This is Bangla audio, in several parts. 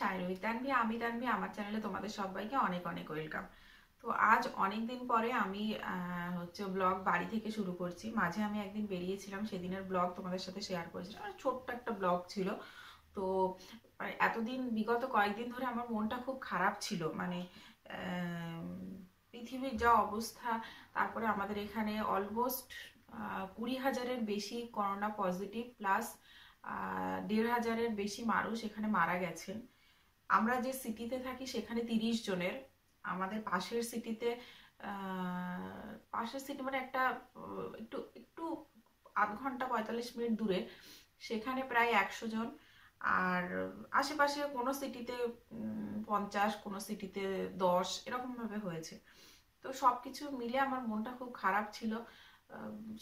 চ্যানেল শাইন তানভি আমি তানভি আমার চ্যানেলে তোমাদের সবাইকে অনেক অনেক ওয়েলকাম তো আজ অনেক দিন পরে আমি হচ্ছে ব্লগ বাড়ি থেকে শুরু করছি মাঝে আমি একদিন বেরিয়েছিলাম সেদিনের ব্লগ তোমাদের সাথে শেয়ার করেছিলাম মানে ছোট্ট একটা ব্লগ ছিল তো মানে এতদিন বিগত কয়েকদিন ধরে আমার মনটা খুব খারাপ ছিল মানে পৃথিবীর যা অবস্থা তারপরে আমাদের এখানে অলমোস্ট কুড়ি হাজারের বেশি করোনা পজিটিভ প্লাস দেড় হাজারের বেশি মানুষ এখানে মারা গেছেন আমরা যে সিটিতে থাকি সেখানে তিরিশ জনের আমাদের পাশের সিটিতে পাশের সিটি মানে একটা একটু একটু আধ ঘন্টা পঁয়তাল্লিশ মিনিট দূরে সেখানে প্রায় একশো জন আর আশেপাশে কোনো সিটিতে পঞ্চাশ কোনো সিটিতে দশ এরকমভাবে হয়েছে তো সব কিছু মিলে আমার মনটা খুব খারাপ ছিল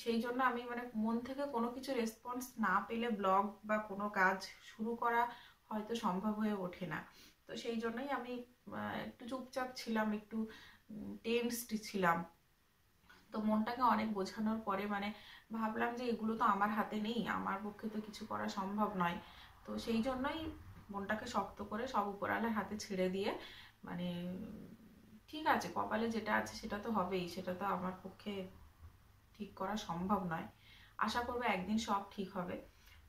সেই জন্য আমি মানে মন থেকে কোনো কিছু রেসপন্স না পেলে ব্লগ বা কোনো কাজ শুরু করা হয়তো সম্ভব হয়ে ওঠে না তো সেই জন্যই আমি একটু চুপচাপ ছিলাম একটু টেন্সড ছিলাম তো মনটাকে অনেক বোঝানোর পরে মানে ভাবলাম যে এগুলো তো আমার হাতে নেই আমার পক্ষে তো কিছু করা সম্ভব নয় তো সেই জন্যই মনটাকে শক্ত করে সব উপরালার হাতে ছেড়ে দিয়ে মানে ঠিক আছে কপালে যেটা আছে সেটা তো হবেই সেটা তো আমার পক্ষে ঠিক করা সম্ভব নয় আশা করবো একদিন সব ঠিক হবে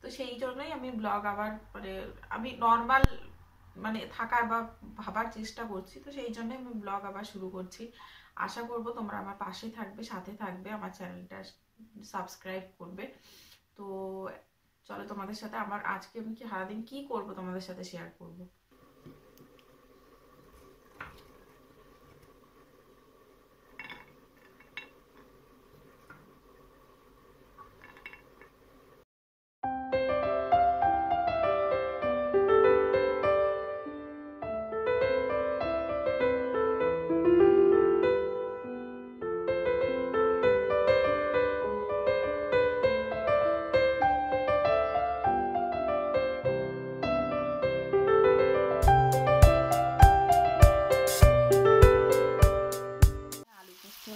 তো সেই জন্যই আমি ব্লগ আবার মানে আমি নর্মাল মানে থাকার বা ভাবার চেষ্টা করছি তো সেই জন্যই আমি ব্লগ আবার শুরু করছি আশা করব তোমরা আমার পাশে থাকবে সাথে থাকবে আমার চ্যানেলটা সাবস্ক্রাইব করবে তো চলো তোমাদের সাথে আমার আজকে আমি কি সারাদিন কি করব তোমাদের সাথে শেয়ার করবো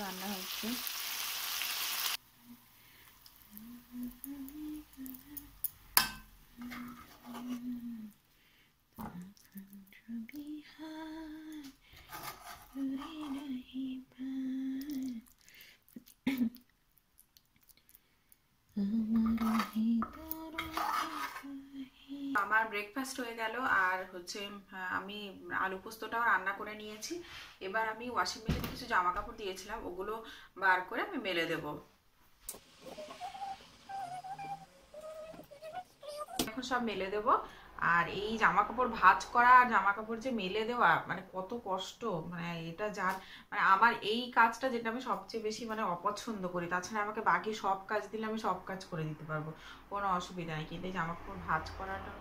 রান্না হচ্ছে ব্রেকফাস্ট হয়ে গেল আর হচ্ছে আমি আলু পোস্তটাও রান্না করে নিয়েছি এবার আমি ওয়াশিং মেশিনে কিছু জামা কাপড় দিয়েছিলাম ওগুলো বার করে আমি মেলে দেবো এখন সব মেলে দেবো আর এই জামা কাপড় ভাজ করা আর জামা কাপড় যে মেলে দেওয়া মানে কত কষ্ট মানে এটা যার মানে আমার এই কাজটা যেটা আমি সবচেয়ে বেশি মানে অপছন্দ করি তাছাড়া আমাকে বাকি সব কাজ দিলে আমি সব কাজ করে দিতে পারবো কোনো অসুবিধা নেই কিন্তু এই জামা কাপড় ভাজ করাটা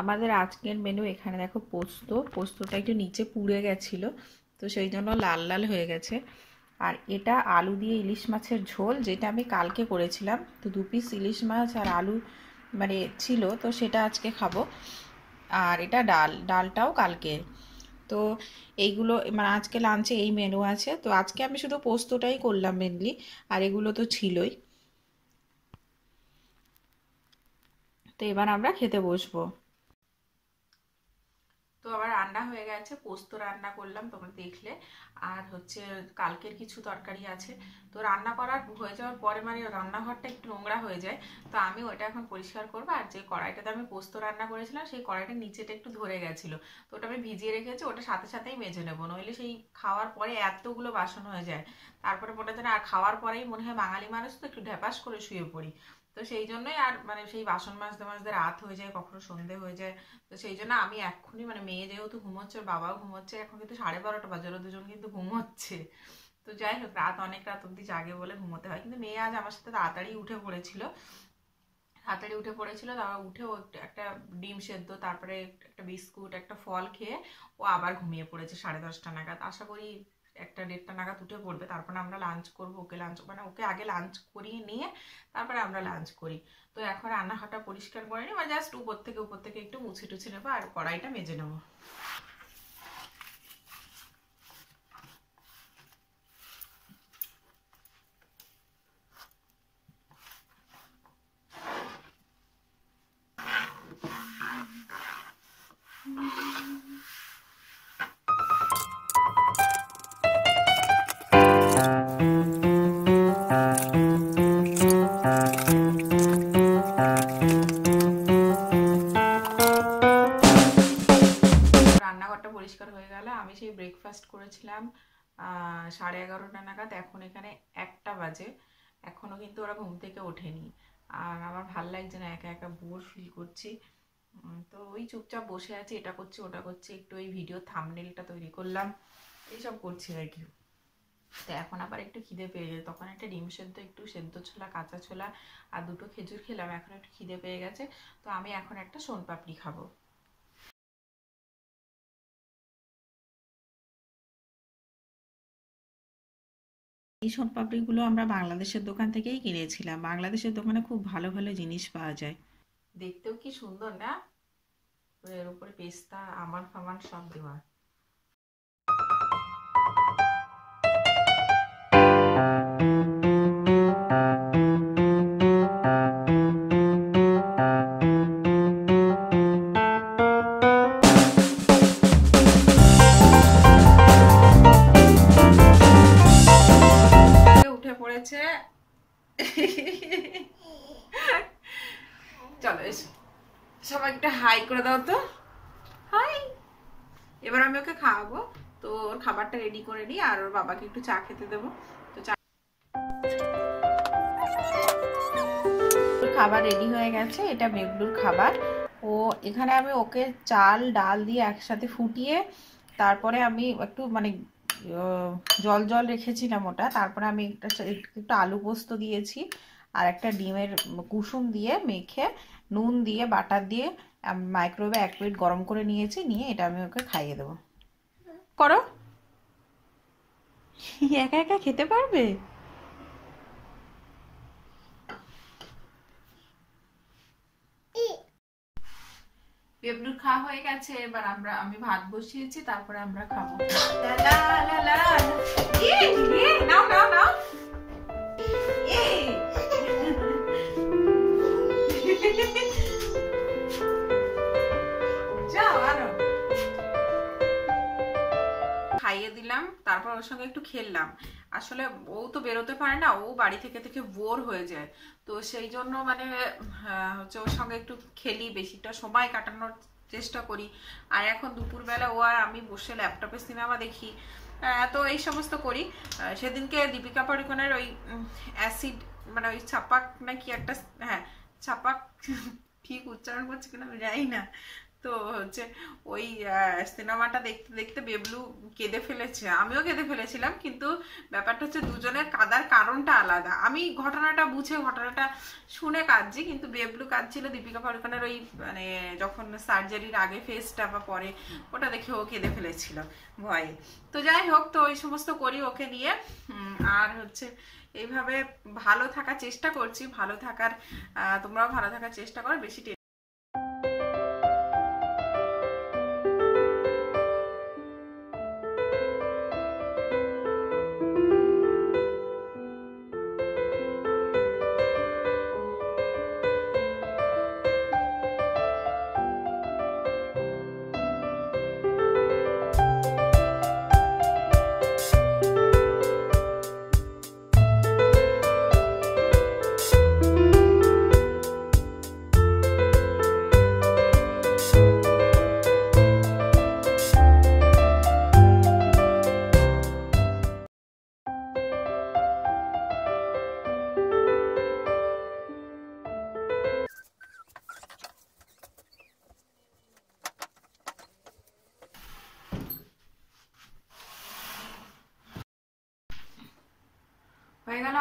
আমাদের আজকের মেনু এখানে দেখো পোস্ত পোস্তটা একটু নিচে পুড়ে গেছিলো তো সেই জন্য লাল লাল হয়ে গেছে আর এটা আলু দিয়ে ইলিশ মাছের ঝোল যেটা আমি কালকে করেছিলাম তো দু পিস ইলিশ মাছ আর আলু মানে ছিল তো সেটা আজকে খাবো আর এটা ডাল ডালটাও কালকে তো এইগুলো মানে আজকে লাঞ্চে এই মেনু আছে তো আজকে আমি শুধু পোস্তটাই করলাম মেনলি আর এগুলো তো ছিলই তো এবার আমরা খেতে বসবো তো আবার রান্না হয়ে গেছে পোস্ত রান্না করলাম তোমরা দেখলে আর হচ্ছে কালকের কিছু তরকারি আছে তো রান্না করার হয়ে যাওয়ার পরে মানে রান্নাঘরটা একটু নোংরা হয়ে যায় তো আমি ওটা এখন পরিষ্কার করবো আর যে কড়াইটাতে আমি পোস্ত রান্না করেছিলাম সেই কড়াইটা নিচেটা একটু ধরে গেছিলো তো ওটা আমি ভিজিয়ে রেখেছি ওটা সাথে সাথেই মেজে নেবো নইলে সেই খাওয়ার পরে এতগুলো বাসন হয়ে যায় তারপরে মনে হয় আর খাওয়ার পরেই মনে হয় বাঙালি মানুষ তো একটু ঢ্যাপাস করে শুয়ে পড়ি তো সেই জন্যই আর মানে সেই বাসন মাজতে মাজতে রাত হয়ে যায় কখনো সন্ধে হয়ে যায় তো সেই জন্য আমি এক্ষুনি মানে মেয়ে যেহেতু ঘুমোচ্ছে ওর বাবাও ঘুমোচ্ছে এখন কিন্তু সাড়ে বারোটা বাজে ওরা দুজন কিন্তু ঘুমোচ্ছে তো যাই হোক রাত অনেক রাত অব্দি জাগে বলে ঘুমোতে হয় কিন্তু মেয়ে আজ আমার সাথে তাড়াতাড়ি উঠে পড়েছিল তাড়াতাড়ি উঠে পড়েছিল তারপর উঠে ও একটা ডিম সেদ্ধ তারপরে একটা বিস্কুট একটা ফল খেয়ে ও আবার ঘুমিয়ে পড়েছে সাড়ে দশটা নাগাদ আশা করি একটা দেড়টা নাগাদ উঠে পড়বে তারপরে আমরা লাঞ্চ করব ওকে লাঞ্চ মানে ওকে আগে লাঞ্চ করিয়ে নিয়ে তারপরে আমরা লাঞ্চ করি তো এখন রান্নাঘরটা পরিষ্কার করে নি বা জাস্ট উপর থেকে উপর থেকে একটু মুছে টুছে নেবো আর কড়াইটা মেজে নেবো আমি সেই ব্রেকফাস্ট করেছিলাম সাড়ে এগারোটা নাগাদ এখন এখানে একটা বাজে এখনও কিন্তু ওরা ঘুম থেকে ওঠেনি আর আমার ভাল লাগছে না একা একা বোর ফিল করছি তো ওই চুপচাপ বসে আছি এটা করছি ওটা করছি একটু ওই ভিডিও থামনেলটা তৈরি করলাম এইসব করছি আর কি তো এখন আবার একটু খিদে পেয়ে গেছে তখন একটা ডিম সেদ্ধ একটু সেদ্ধ ছোলা কাঁচা ছোলা আর দুটো খেজুর খেলাম এখন একটু খিদে পেয়ে গেছে তো আমি এখন একটা সোনপাপড়ি খাবো এই সব পাপড়িগুলো আমরা বাংলাদেশের দোকান থেকেই কিনেছিলাম বাংলাদেশের দোকানে খুব ভালো ভালো জিনিস পাওয়া যায় দেখতেও কি সুন্দর না এর উপরে পেস্তা আমার ফামান সব দেওয়া একটা হাই করে দাও তো হাই এবার আমি ওকে খাওয়াবো তো ওর খাবারটা রেডি করে নিই আর ওর বাবাকে একটু চা খেতে দেবো তো চা খাবার রেডি হয়ে গেছে এটা মেঘলুর খাবার ও এখানে আমি ওকে চাল ডাল দিয়ে একসাথে ফুটিয়ে তারপরে আমি একটু মানে জল জল রেখেছিলাম ওটা তারপরে আমি একটা একটু আলু পোস্ত দিয়েছি আর একটা ডিমের কুসুম দিয়ে মেখে নুন দিয়ে বাটার দিয়ে আমি মাইক্রোওয়েভে এক প্লেট গরম করে নিয়েছি নিয়ে এটা আমি ওকে খাইয়ে দেবো করো একা একা খেতে পারবে বেবলুর খাওয়া হয়ে গেছে এবার আমরা আমি ভাত বসিয়েছি তারপরে আমরা খাবো ইয়ে, ইয়ে। খেললাম আসলে ও তো বেরোতে পারে না ও বাড়ি থেকে থেকে বোর হয়ে যায় তো সেই জন্য মানে হচ্ছে ওর সঙ্গে একটু খেলি বেশিটা সময় কাটানোর চেষ্টা করি আর এখন দুপুরবেলা ও আর আমি বসে ল্যাপটপে সিনেমা দেখি তো এই সমস্ত করি সেদিনকে দীপিকা পাড়ুকোনের ওই অ্যাসিড মানে ওই ছাপাক নাকি একটা হ্যাঁ ছাপাক ঠিক উচ্চারণ করছে কিনা যাই না তো হচ্ছে ওই সিনেমাটা দেখতে দেখতে বেবলু কেঁদে ফেলেছে আমিও কেঁদে ফেলেছিলাম কিন্তু ব্যাপারটা হচ্ছে দুজনের কাদার কারণটা আলাদা আমি ঘটনাটা বুঝে ঘটনাটা শুনে কাঁদছি কিন্তু বেবলু কাঁদছিল দীপিকা পাড়ুকানের ওই মানে যখন সার্জারির আগে ফেসটা বা পরে ওটা দেখে ও কেঁদে ফেলেছিল ভয়ে তো যাই হোক তো ওই সমস্ত করি ওকে নিয়ে আর হচ্ছে এইভাবে ভালো থাকার চেষ্টা করছি ভালো থাকার তোমরাও ভালো থাকার চেষ্টা করো বেশি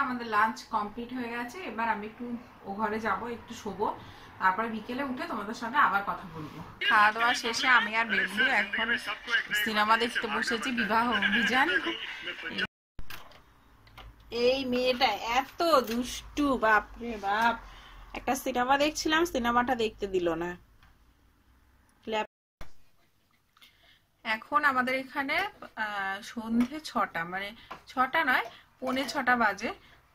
আমাদের লাঞ্চ কমপ্লিট হয়ে গেছে এবার আমি একটু ও ঘরে যাবো একটু শোবো তারপরে বিকেলে উঠে তোমাদের সাথে আবার কথা বলবো খাওয়া দাওয়া শেষে আমি আর বেরবো এখন সিনেমা দেখতে বসেছি বিবাহ অভিযান এই মেয়েটা এত দুষ্টু বাপ রে বাপ একটা সিনেমা দেখছিলাম সিনেমাটা দেখতে দিল না এখন আমাদের এখানে সন্ধে ছটা মানে ছটা নয় পৌনে ছটা বাজে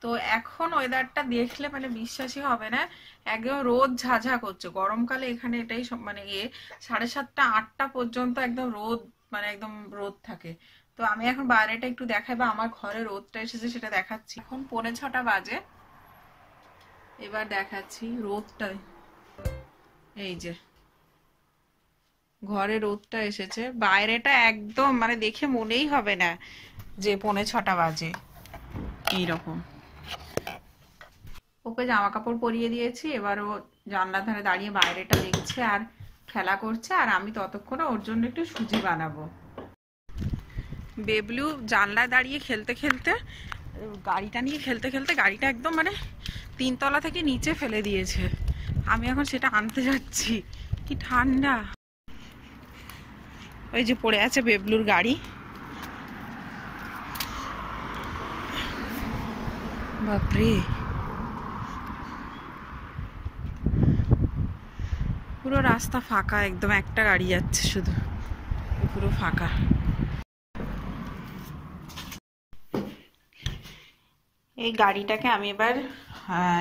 তো এখন ওয়েদারটা দেখলে মানে বিশ্বাসই হবে না একদম রোদ ঝাঝা করছে গরমকালে এখানে এটাই মানে ইয়ে সাড়ে সাতটা আটটা পর্যন্ত একদম রোদ মানে একদম রোদ থাকে তো আমি এখন বাইরেটা একটু দেখাই বা আমার ঘরে রোদটা এসেছে সেটা দেখাচ্ছি এখন পনে ছটা বাজে এবার দেখাচ্ছি রোদটা এই যে ঘরে রোদটা এসেছে বাইরেটা একদম মানে দেখে মনেই হবে না যে পনে ছটা বাজে এইরকম ওকে জামা কাপড় পরিয়ে দিয়েছি এবার ও জানলা ধারে দাঁড়িয়ে বাইরেটা দেখছে আর খেলা করছে আর আমি ততক্ষণে ওর জন্য একটু সুজি বানাবো বেবলু জানলায় দাঁড়িয়ে খেলতে খেলতে গাড়িটা নিয়ে খেলতে খেলতে গাড়িটা একদম মানে তিনতলা থেকে নিচে ফেলে দিয়েছে আমি এখন সেটা আনতে যাচ্ছি কি ঠান্ডা ওই যে পড়ে আছে বেবলুর গাড়ি বাপরে পুরো রাস্তা ফাঁকা একদম একটা গাড়ি যাচ্ছে শুধু পুরো ফাঁকা এই গাড়িটাকে আমি এবার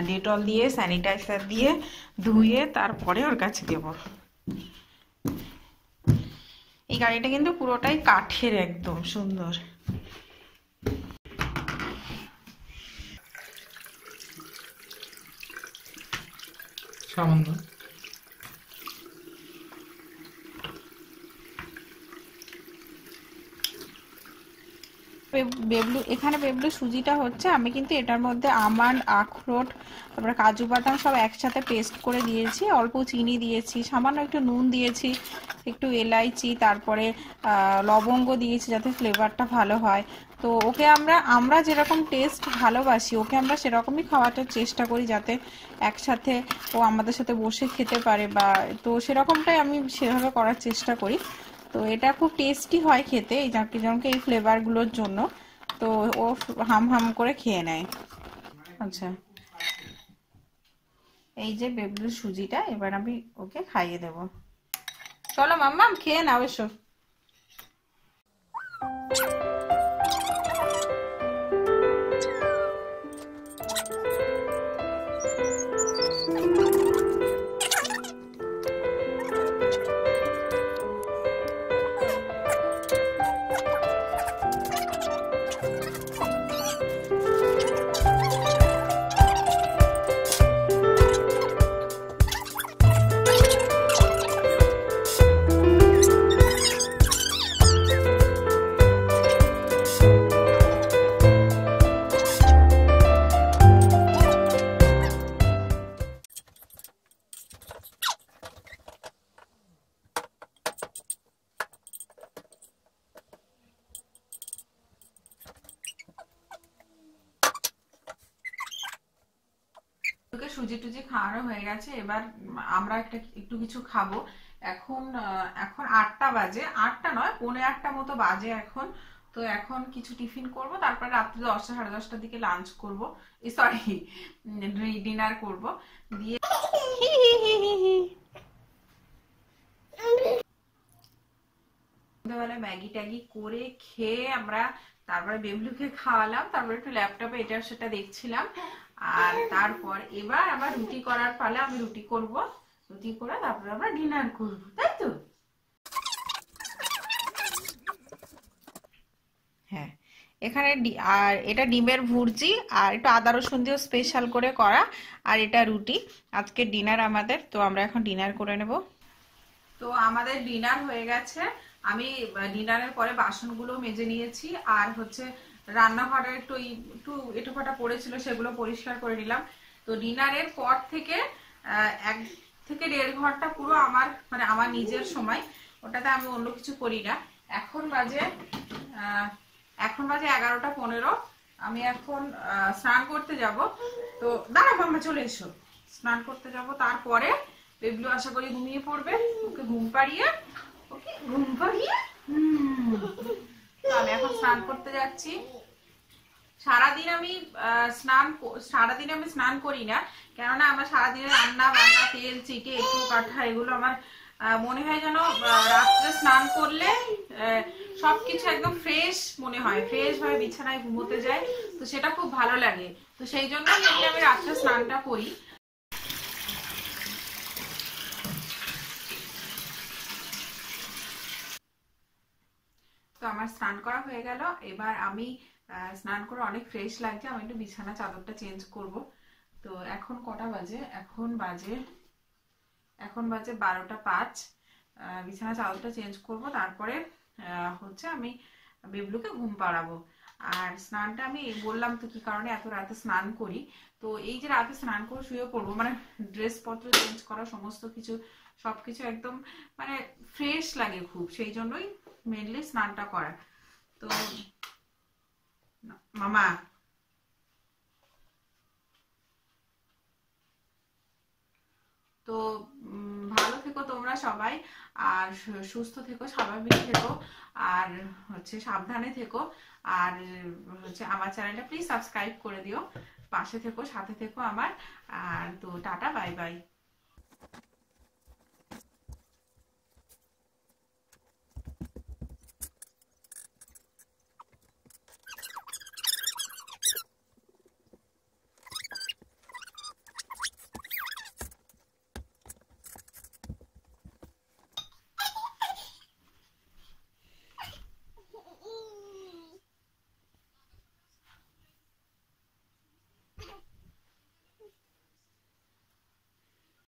ডেটল দিয়ে স্যানিটাইজার দিয়ে ধুয়ে তারপরে ওর কাছে দেব এই গাড়িটা কিন্তু পুরোটাই কাঠের একদম সুন্দর সামান্য বেবলু এখানে বেবলু সুজিটা হচ্ছে আমি কিন্তু এটার মধ্যে আমান্ড আখরোট তারপরে কাজু বাদাম সব একসাথে পেস্ট করে দিয়েছি অল্প চিনি দিয়েছি সামান্য একটু নুন দিয়েছি একটু এলাইচি তারপরে লবঙ্গ দিয়েছি যাতে ফ্লেভারটা ভালো হয় তো ওকে আমরা আমরা যেরকম টেস্ট ভালোবাসি ওকে আমরা সেরকমই খাওয়াটার চেষ্টা করি যাতে একসাথে ও আমাদের সাথে বসে খেতে পারে বা তো সেরকমটাই আমি সেভাবে করার চেষ্টা করি তো এটা খুব টেস্টি হয় খেতে এই জাঁকি জমকে এই ফ্লেভারগুলোর জন্য তো ও হাম হাম করে খেয়ে নেয় আচ্ছা এই যে বেবলুর সুজিটা এবার আমি ওকে খাইয়ে দেব চলো মাম্মাম খেয়ে নাও এসব গেছে এবার আমরা একটা একটু কিছু খাবো এখন এখন আটটা বাজে আটটা নয় পৌনে আটটা মতো বাজে এখন তো এখন কিছু টিফিন করব তারপরে রাত্রি দশটা সাড়ে দশটার দিকে লাঞ্চ করব সরি ডিনার করব দিয়ে সন্ধ্যাবেলা ম্যাগি ট্যাগি করে খেয়ে আমরা তারপরে বেবলুকে খাওয়ালাম তারপরে একটু ল্যাপটপে এটা সেটা দেখছিলাম আর তারপর এবার আবার রুটি করার ফলে আমি রুটি করব রুটি করে তারপর আমরা ডিনার করব তাই তো হ্যাঁ এখানে আর এটা ডিমের ভুর্জি আর একটু আদা রসুন দিয়েও স্পেশাল করে করা আর এটা রুটি আজকে ডিনার আমাদের তো আমরা এখন ডিনার করে নেব তো আমাদের ডিনার হয়ে গেছে আমি ডিনারের পরে বাসনগুলো মেজে নিয়েছি আর হচ্ছে রান্নাঘরে একটু একটু এটোফাটা পড়েছিল সেগুলো পরিষ্কার করে নিলাম তো ডিনারের পর থেকে এক থেকে দেড় ঘন্টা পুরো আমার মানে আমার নিজের সময় ওটাতে আমি অন্য কিছু করি না এখন বাজে এখন বাজে এগারোটা পনেরো আমি এখন স্নান করতে যাব তো দাঁড়া বাম্মা চলে এসো স্নান করতে যাব তারপরে বেবলু আশা করি ঘুমিয়ে পড়বে ওকে ঘুম পাড়িয়ে ওকে ঘুম পাড়িয়ে হম আমি এখন স্নান করতে যাচ্ছি সারাদিন আমি স্নান সারাদিন আমি স্নান করি না কেননা আমার সারাদিনে রান্না বান্না তেল চিটে একটু কাঠা এগুলো আমার মনে হয় যেন রাত্রে স্নান করলে সবকিছু একদম ফ্রেশ মনে হয় ফ্রেশ হয় বিছানায় ঘুমোতে যায় তো সেটা খুব ভালো লাগে তো সেই জন্য আমি রাত্রে স্নানটা করি আমার স্নান করা হয়ে গেল এবার আমি স্নান করে অনেক ফ্রেশ লাগছে আমি একটু বিছানা চাদরটা চেঞ্জ করব তো এখন কটা বাজে এখন বাজে এখন বাজে বারোটা পাঁচ বিছানা চাদরটা চেঞ্জ করব তারপরে হচ্ছে আমি বেবলুকে ঘুম পাড়াবো আর স্নানটা আমি বললাম তো কি কারণে এত রাতে স্নান করি তো এই যে রাতে স্নান করে শুয়ে পড়বো মানে ড্রেসপত্র চেঞ্জ করা সমস্ত কিছু সবকিছু একদম মানে ফ্রেশ লাগে খুব সেই জন্যই মেনলি স্নানটা করা তো মামা তো ভালো থেকো তোমরা সবাই আর সুস্থ থেকো স্বাভাবিক থেকো আর হচ্ছে সাবধানে থেকো আর হচ্ছে আমার চ্যানেলটা প্লিজ সাবস্ক্রাইব করে দিও পাশে থেকো সাথে থেকো আমার আর তো টাটা বাই বাই